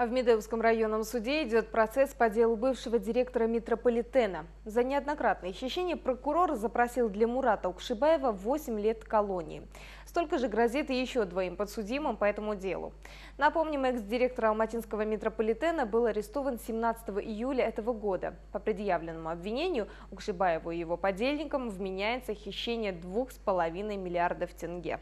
А в Медеевском районном суде идет процесс по делу бывшего директора метрополитена. За неоднократное хищение прокурор запросил для Мурата Укшибаева 8 лет колонии. Столько же грозит и еще двоим подсудимым по этому делу. Напомним, экс-директор Алматинского метрополитена был арестован 17 июля этого года. По предъявленному обвинению Укшибаеву и его подельникам вменяется хищение 2,5 миллиардов тенге.